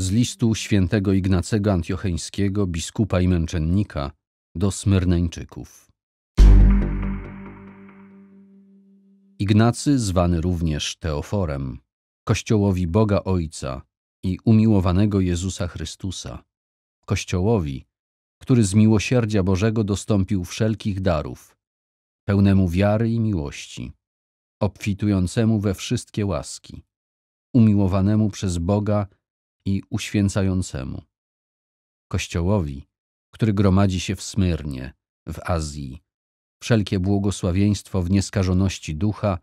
z listu świętego Ignacego Antiocheńskiego, biskupa i męczennika, do Smyrneńczyków. Ignacy, zwany również Teoforem, Kościołowi Boga Ojca i umiłowanego Jezusa Chrystusa, Kościołowi, który z miłosierdzia Bożego dostąpił wszelkich darów, pełnemu wiary i miłości, obfitującemu we wszystkie łaski, umiłowanemu przez Boga i uświęcającemu. Kościołowi, który gromadzi się w Smyrnie, w Azji, wszelkie błogosławieństwo w nieskażoności ducha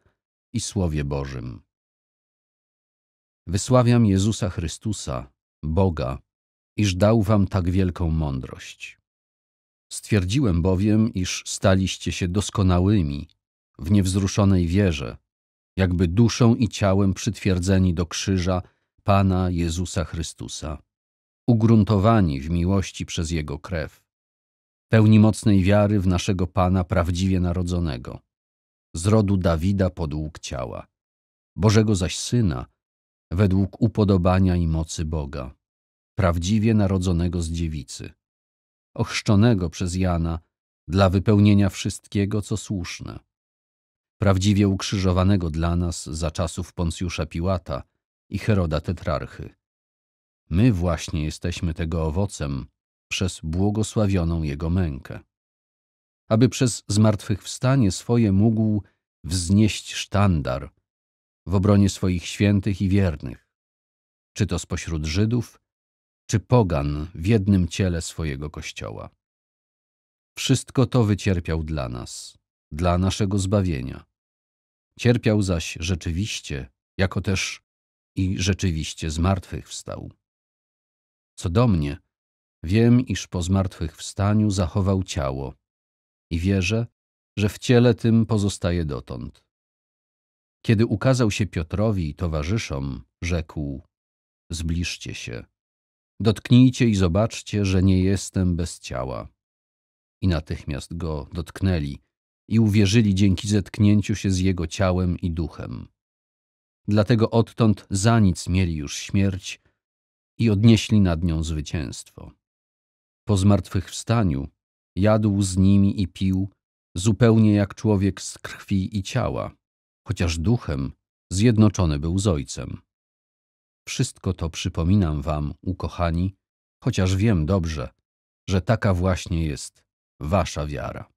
i Słowie Bożym. Wysławiam Jezusa Chrystusa, Boga, iż dał wam tak wielką mądrość. Stwierdziłem bowiem, iż staliście się doskonałymi w niewzruszonej wierze, jakby duszą i ciałem przytwierdzeni do krzyża Pana Jezusa Chrystusa, ugruntowani w miłości przez Jego krew, pełni mocnej wiary w naszego Pana prawdziwie narodzonego, z rodu Dawida podług ciała, Bożego zaś Syna, według upodobania i mocy Boga, prawdziwie narodzonego z dziewicy, ochrzczonego przez Jana dla wypełnienia wszystkiego, co słuszne, prawdziwie ukrzyżowanego dla nas za czasów Poncjusza Piłata – i Heroda Tetrarchy. My właśnie jesteśmy tego owocem przez błogosławioną jego mękę. Aby przez zmartwychwstanie swoje mógł wznieść sztandar w obronie swoich świętych i wiernych, czy to spośród Żydów, czy pogan w jednym ciele swojego Kościoła. Wszystko to wycierpiał dla nas, dla naszego zbawienia. Cierpiał zaś rzeczywiście, jako też i rzeczywiście zmartwychwstał. Co do mnie, wiem, iż po zmartwychwstaniu zachował ciało i wierzę, że w ciele tym pozostaje dotąd. Kiedy ukazał się Piotrowi i towarzyszom, rzekł: Zbliżcie się, dotknijcie i zobaczcie, że nie jestem bez ciała. I natychmiast go dotknęli i uwierzyli dzięki zetknięciu się z jego ciałem i duchem. Dlatego odtąd za nic mieli już śmierć i odnieśli nad nią zwycięstwo. Po zmartwychwstaniu jadł z nimi i pił, zupełnie jak człowiek z krwi i ciała, chociaż duchem zjednoczony był z Ojcem. Wszystko to przypominam wam, ukochani, chociaż wiem dobrze, że taka właśnie jest wasza wiara.